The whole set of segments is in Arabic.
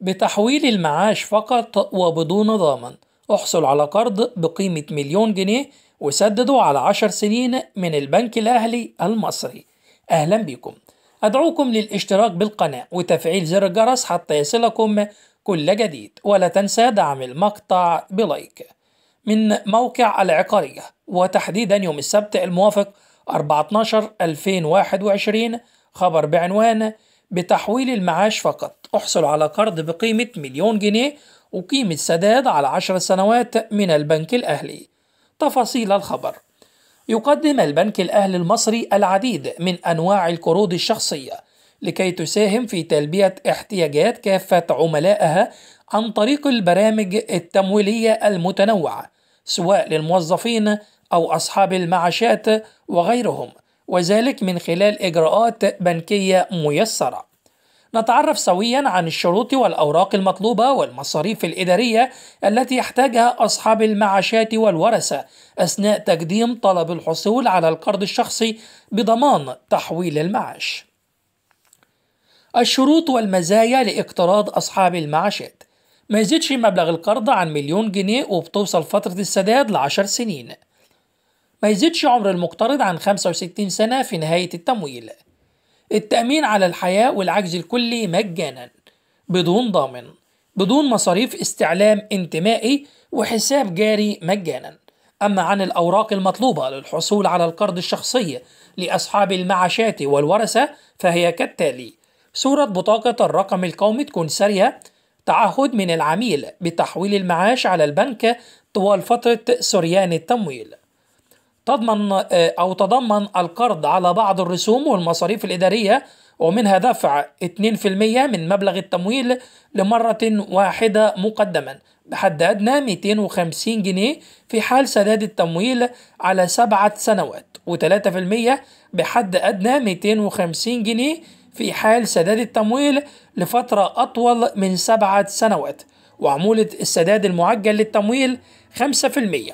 بتحويل المعاش فقط وبدون ضامن احصل على قرض بقيمة مليون جنيه وسدده على عشر سنين من البنك الأهلي المصري أهلا بكم أدعوكم للاشتراك بالقناة وتفعيل زر الجرس حتى يصلكم كل جديد ولا تنسى دعم المقطع بلايك من موقع العقارية وتحديدا يوم السبت الموافق 14 2021 خبر بعنوان بتحويل المعاش فقط أحصل على قرض بقيمة مليون جنيه وقيمة سداد على عشر سنوات من البنك الأهلي تفاصيل الخبر يقدم البنك الأهلي المصري العديد من أنواع القروض الشخصية لكي تساهم في تلبية احتياجات كافة عملائها عن طريق البرامج التمويلية المتنوعة سواء للموظفين أو أصحاب المعاشات وغيرهم وذلك من خلال إجراءات بنكية ميسرة نتعرف سويا عن الشروط والأوراق المطلوبة والمصاريف الإدارية التي يحتاجها أصحاب المعاشات والورثة أثناء تقديم طلب الحصول على القرض الشخصي بضمان تحويل المعاش. الشروط والمزايا لاقتراض أصحاب المعاشات ما يزيدش مبلغ القرض عن مليون جنيه وبتوصل فترة السداد لعشر سنين ما يزيدش عمر المقترض عن 65 سنة في نهاية التمويل التأمين على الحياة والعجز الكلي مجانا بدون ضامن بدون مصاريف استعلام انتمائي وحساب جاري مجانا أما عن الأوراق المطلوبة للحصول على القرض الشخصي لأصحاب المعاشات والورثة فهي كالتالي صورة بطاقة الرقم القومي تكون سارية تعهد من العميل بتحويل المعاش على البنك طوال فترة سريان التمويل تضمن آه، أو تضمن القرض على بعض الرسوم والمصاريف الإدارية ومنها دفع 2% من مبلغ التمويل لمرة واحدة مقدما بحد أدنى 250 جنيه في حال سداد التمويل على سبعة سنوات و3% بحد أدنى 250 جنيه في حال سداد التمويل لفترة أطول من سبعة سنوات وعمولة السداد المعجل للتمويل 5%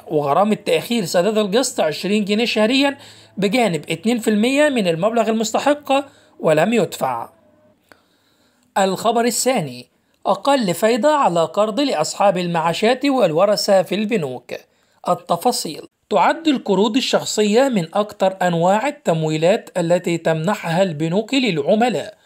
وغرامة تأخير سداد القسط 20 جنيه شهريا بجانب 2% من المبلغ المستحق ولم يدفع الخبر الثاني أقل فايدة على قرض لأصحاب المعاشات والورثة في البنوك التفاصيل تعد القروض الشخصية من أكثر أنواع التمويلات التي تمنحها البنوك للعملاء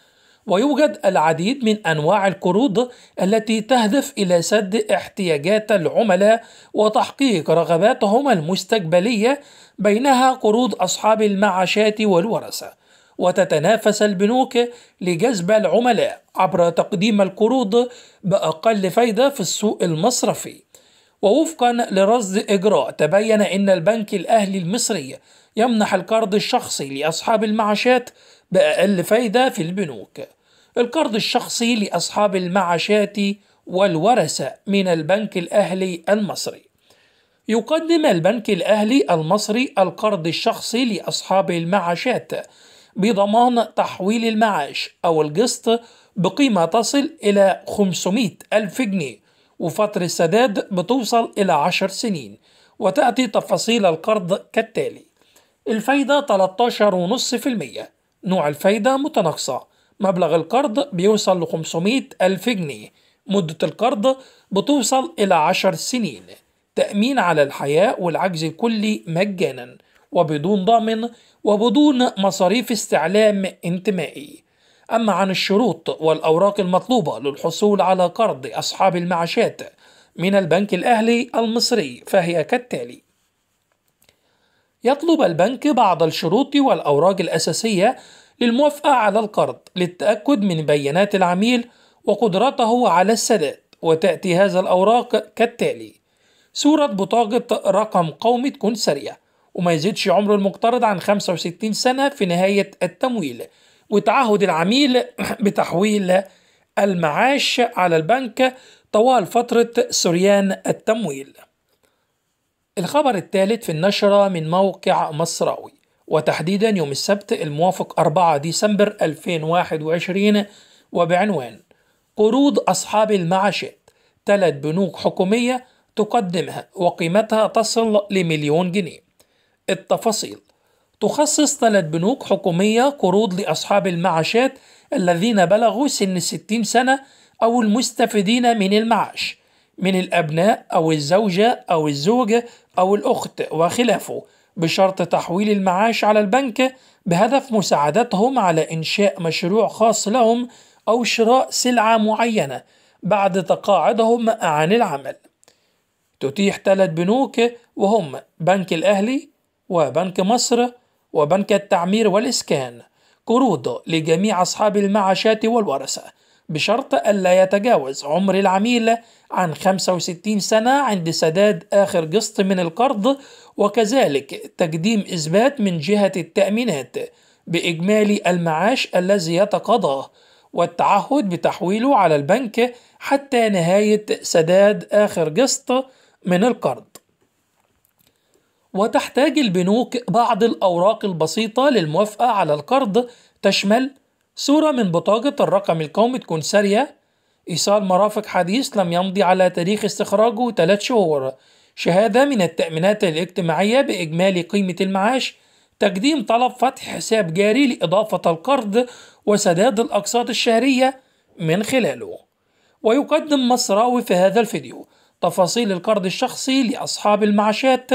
ويوجد العديد من أنواع القروض التي تهدف إلى سد احتياجات العملاء وتحقيق رغباتهم المستقبلية بينها قروض أصحاب المعاشات والورثة وتتنافس البنوك لجذب العملاء عبر تقديم القروض بأقل فايدة في السوق المصرفي ووفقا لرصد إجراء تبين أن البنك الأهلي المصري يمنح القرض الشخصي لأصحاب المعاشات بأقل فايدة في البنوك القرض الشخصي لأصحاب المعاشات والورثة من البنك الأهلي المصري يقدم البنك الأهلي المصري القرض الشخصي لأصحاب المعاشات بضمان تحويل المعاش أو القسط بقيمة تصل إلى 500 ألف جنيه وفترة السداد بتوصل إلى 10 سنين وتأتي تفاصيل القرض كالتالي الفايدة 13.5% نوع الفايدة متناقصة مبلغ القرض بيوصل ل 500 ألف جنيه مدة القرض بتوصل إلى 10 سنين تأمين على الحياة والعجز الكلي مجانا وبدون ضامن وبدون مصاريف استعلام انتمائي أما عن الشروط والأوراق المطلوبة للحصول على قرض أصحاب المعاشات من البنك الأهلي المصري فهي كالتالي يطلب البنك بعض الشروط والأوراق الأساسية للموافقة على القرض للتأكد من بيانات العميل وقدرته على السداد وتأتي هذا الأوراق كالتالي صورة بطاقة رقم قومي تكون سريع وما يزيدش عمر المقترض عن 65 سنة في نهاية التمويل وتعهد العميل بتحويل المعاش على البنك طوال فترة سريان التمويل الخبر الثالث في النشرة من موقع مصراوي وتحديدا يوم السبت الموافق 4 ديسمبر 2021 وبعنوان قروض أصحاب المعاشات ثلاث بنوك حكومية تقدمها وقيمتها تصل لمليون جنيه التفاصيل تخصص ثلاث بنوك حكومية قروض لأصحاب المعاشات الذين بلغوا سن 60 سنة أو المستفيدين من المعاش من الأبناء أو الزوجة أو الزوج أو الأخت وخلافه بشرط تحويل المعاش على البنك بهدف مساعدتهم على إنشاء مشروع خاص لهم أو شراء سلعة معينة بعد تقاعدهم عن العمل. تتيح ثلاث بنوك وهم بنك الأهلي وبنك مصر وبنك التعمير والإسكان قروض لجميع أصحاب المعاشات والورثة بشرط ألا يتجاوز عمر العميل عن 65 سنة عند سداد آخر قسط من القرض وكذلك تقديم إثبات من جهة التأمينات بإجمالي المعاش الذي يتقاضاه والتعهد بتحويله على البنك حتى نهاية سداد آخر قسط من القرض وتحتاج البنوك بعض الأوراق البسيطة للموافقة على القرض تشمل صورة من بطاقة الرقم القومي تكون سارية إيصال مرافق حديث لم يمضي على تاريخ استخراجه 3 شهور شهادة من التأمينات الاجتماعية بإجمالي قيمة المعاش تقديم طلب فتح حساب جاري لإضافة القرض وسداد الأقساط الشهرية من خلاله ويقدم مصراوي في هذا الفيديو تفاصيل القرض الشخصي لأصحاب المعاشات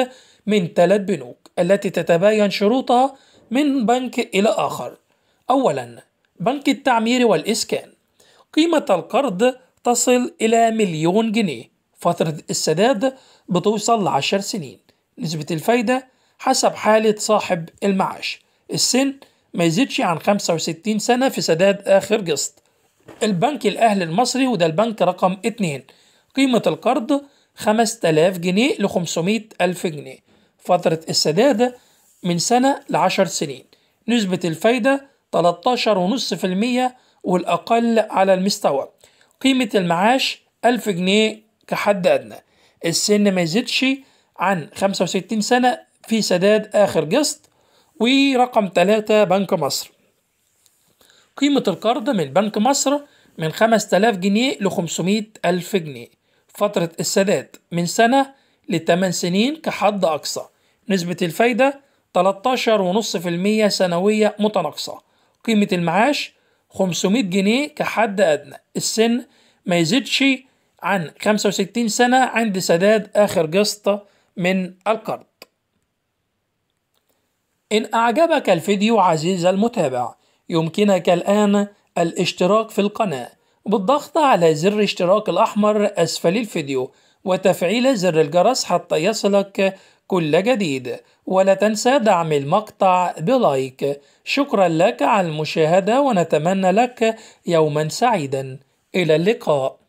من ثلاث بنوك التي تتباين شروطها من بنك إلى آخر أولاً بنك التعمير والإسكان قيمة القرض تصل إلى مليون جنيه فترة السداد بتوصل لعشر سنين نسبة الفايدة حسب حالة صاحب المعاش السن ما يزيدش عن 65 سنة في سداد آخر قسط البنك الأهلي المصري وده البنك رقم 2 قيمة القرض 5000 جنيه ل 500 ألف جنيه فترة السداد من سنة لعشر سنين نسبة الفايدة 13.5% والأقل على المستوى قيمة المعاش 1000 جنيه كحد أدنى السن ما يزيدش عن 65 سنة في سداد آخر قسط ورقم 3 بنك مصر قيمة القرض من بنك مصر من 5000 جنيه ل 500000 ألف جنيه فترة السداد من سنة 8 سنين كحد أقصى نسبة الفايدة 13.5% سنوية متناقصة قيمة المعاش 500 جنيه كحد أدنى السن ما يزيدش عن 65 سنة عند سداد آخر قسط من القرض إن أعجبك الفيديو عزيز المتابع يمكنك الآن الاشتراك في القناة بالضغط على زر اشتراك الأحمر أسفل الفيديو وتفعيل زر الجرس حتى يصلك كل جديد ولا تنسى دعم المقطع بلايك شكرا لك على المشاهدة ونتمنى لك يوما سعيدا إلى اللقاء